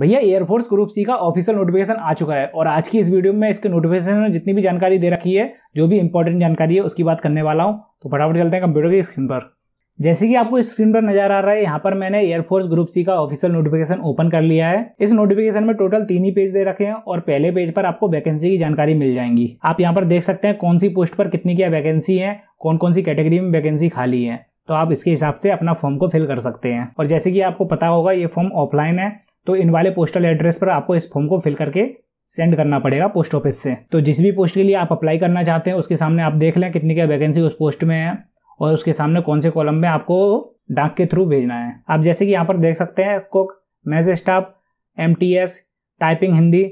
भैया air force group C का official notification आ चुका है और आज की इस वीडियो में इसके नोटिफिकेशन में जितनी भी जानकारी दे रखी है जो भी इंपॉर्टेंट जानकारी है उसकी बात करने वाला हूँ तो फटाफट चलते हैं कंप्यूटर की स्क्रीन पर जैसे कि आपको स्क्रीन पर नजर आ रहा है यहाँ पर मैंने एयरफोर्स ग्रुप सी का ऑफिशियल नोटिफिकेशन ओपन कर लिया है इस नोटिफिकेशन में टोटल तीन ही पेज दे रखे हैं और पहले पेज पर आपको वैकेंसी की जानकारी मिल जाएंगी आप यहाँ पर देख सकते हैं कौन सी पोस्ट पर कितनी क्या वैकेंसी है कौन कौन सी कैटेगरी में वैकेंसी खाली है तो आप इसके हिसाब से अपना फॉर्म को फिल कर सकते हैं और जैसे कि आपको पता होगा ये फॉर्म ऑफलाइन है तो इन वाले पोस्टल एड्रेस पर आपको इस फॉर्म को फिल करके सेंड करना पड़ेगा पोस्ट ऑफिस से तो जिस भी पोस्ट के लिए आप अप्लाई करना चाहते हैं उसके सामने आप देख लें कितनी क्या वैकेंसी उस पोस्ट में है और उसके सामने कौन से कॉलम में आपको डाक के थ्रू भेजना है आप जैसे कि यहाँ पर देख सकते हैं cook mess staff M typing Hindi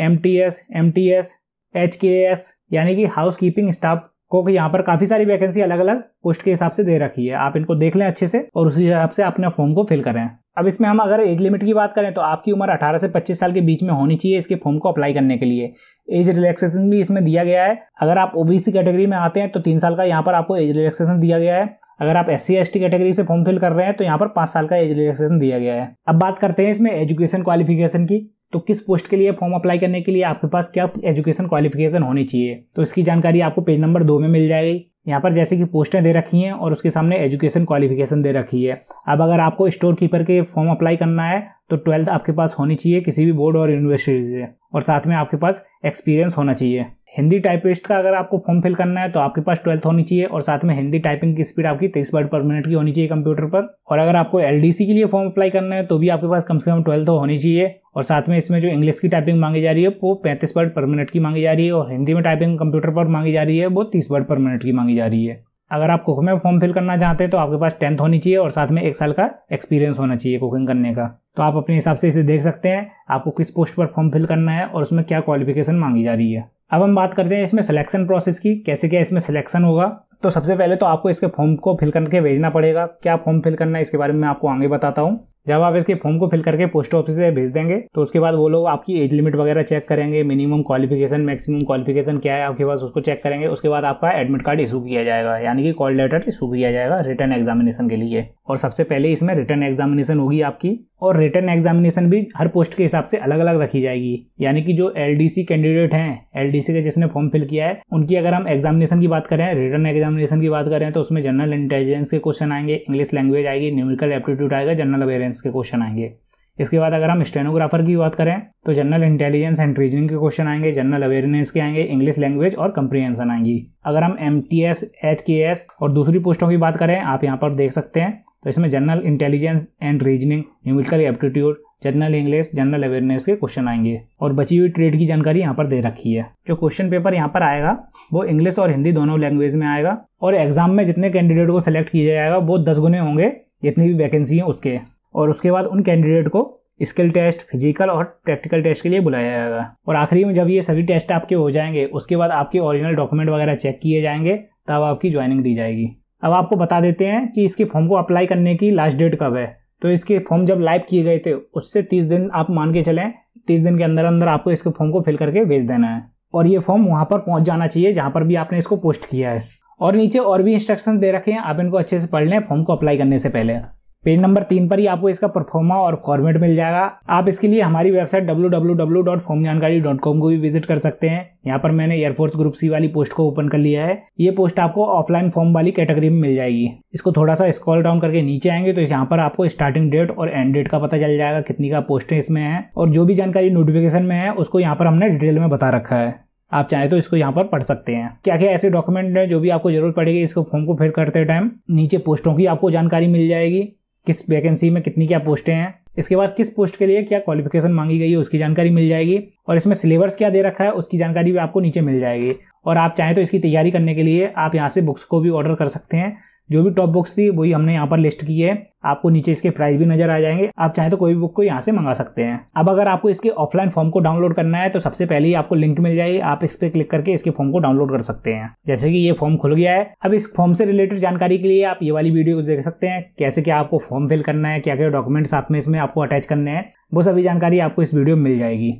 M T S M T S H K S यानी कि हाउस कीपिंग स्टाफ को यहाँ पर काफ़ी सारी वैकेंसी अलग अलग पोस्ट के हिसाब से दे रखी है आप इनको देख लें अच्छे से और उसी हिसाब से अपने फॉर्म को फिल करें अब इसमें हम अगर एज लिमिट की बात करें तो आपकी उम्र 18 से 25 साल के बीच में होनी चाहिए इसके फॉर्म को अप्लाई करने के लिए एज रिलैक्सेशन भी इसमें दिया गया है अगर आप ओबीसी कैटेगरी में आते हैं तो तीन साल का यहाँ पर आपको एज रिलैक्सेशन दिया गया है अगर आप एस सी कैटेगरी से फॉर्म फिल कर रहे हैं तो यहाँ पर पाँच साल का एज रिलैक्सेशन दिया गया है अब बात करते हैं इसमें एजुकेशन क्वालिफिकेशन की तो किस पोस्ट के लिए फॉर्म अप्लाई करने के लिए आपके पास क्या एजुकेशन क्वालिफिकेशन होनी चाहिए तो इसकी जानकारी आपको पेज नंबर दो में मिल जाएगी यहाँ पर जैसे कि पोस्टें दे रखी हैं और उसके सामने एजुकेशन क्वालिफिकेशन दे रखी है अब अगर आपको स्टोर कीपर के फॉर्म अप्लाई करना है तो ट्वेल्थ आपके पास होनी चाहिए किसी भी बोर्ड और यूनिवर्सिटी से और साथ में आपके पास एक्सपीरियंस होना चाहिए हिंदी टाइपिस्ट का अगर आपको फॉर्म फिल करना है तो आपके पास ट्वेल्थ होनी चाहिए और साथ में हिंदी टाइपिंग की स्पीड आपकी तेईस वर्ड पर मिनट की होनी चाहिए कंप्यूटर पर और अगर आपको एल के लिए फॉर्म अप्लाई करना है तो भी आपके पास कम से कम ट्वेल्थ होनी चाहिए और साथ में इसमें जो इंग्लिश की टाइपिंग मांगी जा रही है वो पैंतीस वर्ड पर मिनट की मांगी जा रही है और हिंदी में टाइपिंग कंप्यूटर पर मांगी जा रही है वो तीस वर्ड पर मिनट की मांगी जा रही है अगर आप कुक में फॉर्म फिल करना चाहते हैं तो आपके पास टेंथ होनी चाहिए और साथ में एक साल का एक्सपीरियंस होना चाहिए कुकिंग करने का तो आप अपने हिसाब से इसे देख सकते हैं आपको किस पोस्ट पर फॉर्म फिल करना है और उसमें क्या क्वालिफिकेशन मांगी जा रही है अब हम बात करते हैं इसमें सिलेक्शन प्रोसेस की कैसे क्या इसमें सिलेक्शन होगा तो सबसे पहले तो आपको इसके फॉर्म को फिल करके भेजना पड़ेगा क्या फॉर्म फिल करना है इसके बारे में मैं आपको आगे बताता हूँ जब आप इसके फॉर्म को फिल करके पोस्ट ऑफिस से भेज देंगे तो उसके बाद वो लोग आपकी एज लिमिट वगैरह चेक करेंगे मिनिमम क्वालिफिकेशन मैक्सिमम क्वालिफिकेशन क्या है आपके पास उसको चेक करेंगे उसके बाद आपका एडमिट कार्ड इशू किया जाएगा यानी कि कॉल लेटर इशू किया जाएगा रिटर्न एग्जामिनेशन के लिए और सबसे पहले इसमें रिटर्न एग्जामिनेशन होगी आपकी और रिटर्न एग्जामिनेशन भी हर पोस्ट के हिसाब से अलग अलग रखी जाएगी यानी कि जो एल कैंडिडेट हैं एल के जिसने फॉर्म फिल किया है उनकी अगर हम एग्जामिनेशन की बात करें रिटर्न एग्जामिनेशन की बात करें तो उसमें जनरल इंटेलिजेंस के क्वेश्चन आएंगे इंग्लिश लैंग्वेज आएगी न्यूमिकल एप्टीट्यूड आएगा जनरल अवेयरेंस मैथ्स के क्वेश्चन आएंगे इसके बाद अगर हम स्टेनोग्राफर की बात करें तो जनरल इंटेलिजेंस एंड रीजनिंग के क्वेश्चन आएंगे जनरल अवेयरनेस के आएंगे इंग्लिश लैंग्वेज और कंप्रीहेंशन आएंगी अगर हम M T S H K S और दूसरी पोस्टों की बात करें आप यहाँ पर देख सकते हैं तो इसमें general intelligence and reasoning numerical aptitude general English general awareness के क्वेश्चन आएंगे और बची हुई ट्रेड की जानकारी यहाँ पर दे रखी है जो क्वेश्चन पेपर यहाँ पर आएगा वो इंग्लिश और हिंदी दोनों लैंग्वेज में आएगा और एग्जाम में जितने कैंडिडेट को सिलेक्ट किया जाएगा वो दस गुने होंगे जितनी भी वैकेंसी है उसके और उसके बाद उन कैंडिडेट को स्किल टेस्ट फिजिकल और प्रैक्टिकल टेस्ट के लिए बुलाया जाएगा और आखिरी में जब ये सभी टेस्ट आपके हो जाएंगे उसके बाद आपके ओरिजिनल डॉक्यूमेंट वगैरह चेक किए जाएंगे तब आपकी ज्वाइनिंग दी जाएगी अब आपको बता देते हैं कि इसके फॉर्म को अप्लाई करने की लास्ट डेट कब है तो इसके फॉर्म जब लाइव किए गए थे उससे तीस दिन आप मान के चलें तीस दिन के अंदर अंदर आपको इसके फॉर्म को फिल करके भेज देना है और ये फॉर्म वहाँ पर पहुँच जाना चाहिए जहाँ पर भी आपने इसको पोस्ट किया है और नीचे और भी इंस्ट्रक्शन दे रखे हैं आप इनको अच्छे से पढ़ लें फॉर्म को अप्लाई करने से पहले पेज नंबर तीन पर ही आपको इसका परफॉर्मा और फॉर्मेट मिल जाएगा आप इसके लिए हमारी वेबसाइट www.formjanकारी.com को भी विजिट कर सकते हैं यहाँ पर मैंने एयरफोर्स ग्रुप सी वाली पोस्ट को ओपन कर लिया है ये पोस्ट आपको ऑफलाइन फॉर्म वाली कैटेगरी में मिल जाएगी इसको थोड़ा सा स्क्रॉल डाउन करके नीचे आएंगे तो यहाँ पर आपको स्टार्टिंग डेट और एंड डेट का पता चल जाएगा कितनी का पोस्ट है इसमें है और जो भी जानकारी नोटिफिकेशन में है उसको यहाँ पर हमने डिटेल में बता रखा है आप चाहें तो इसको यहाँ पर पढ़ सकते हैं क्या क्या ऐसे डॉक्यूमेंट हैं जो भी आपको जरूरत पड़ेगी इसको फॉर्म को फिल करते टाइम नीचे पोस्टों की आपको जानकारी मिल जाएगी किस वैकेंसी में कितनी क्या पोस्टें हैं इसके बाद किस पोस्ट के लिए क्या क्वालिफिकेशन मांगी गई है उसकी जानकारी मिल जाएगी और इसमें सिलेबस क्या दे रखा है उसकी जानकारी भी आपको नीचे मिल जाएगी और आप चाहें तो इसकी तैयारी करने के लिए आप यहाँ से बुक्स को भी ऑर्डर कर सकते हैं जो भी टॉप बुक्स थी वही हमने यहाँ पर लिस्ट की है आपको नीचे इसके प्राइस भी नजर आ जाएंगे आप चाहें तो कोई भी बुक को यहाँ से मंगा सकते हैं अब अगर आपको इसके ऑफलाइन फॉर्म को डाउनलोड करना है तो सबसे पहले आपको लिंक मिल जाएगी आप इस पर क्लिक करके इसके फॉर्म को डाउनलोड कर सकते हैं जैसे कि ये फॉर्म खुल गया है अब इस फॉर्म से रिलेटेड जानकारी के लिए आप ये वाली वीडियो देख सकते हैं कैसे क्या आपको फॉर्म फिल करना है क्या क्या डॉक्यूमेंट्स आप में इसमें आपको अटैच करने हैं वो सभी जानकारी आपको इस वीडियो में मिल जाएगी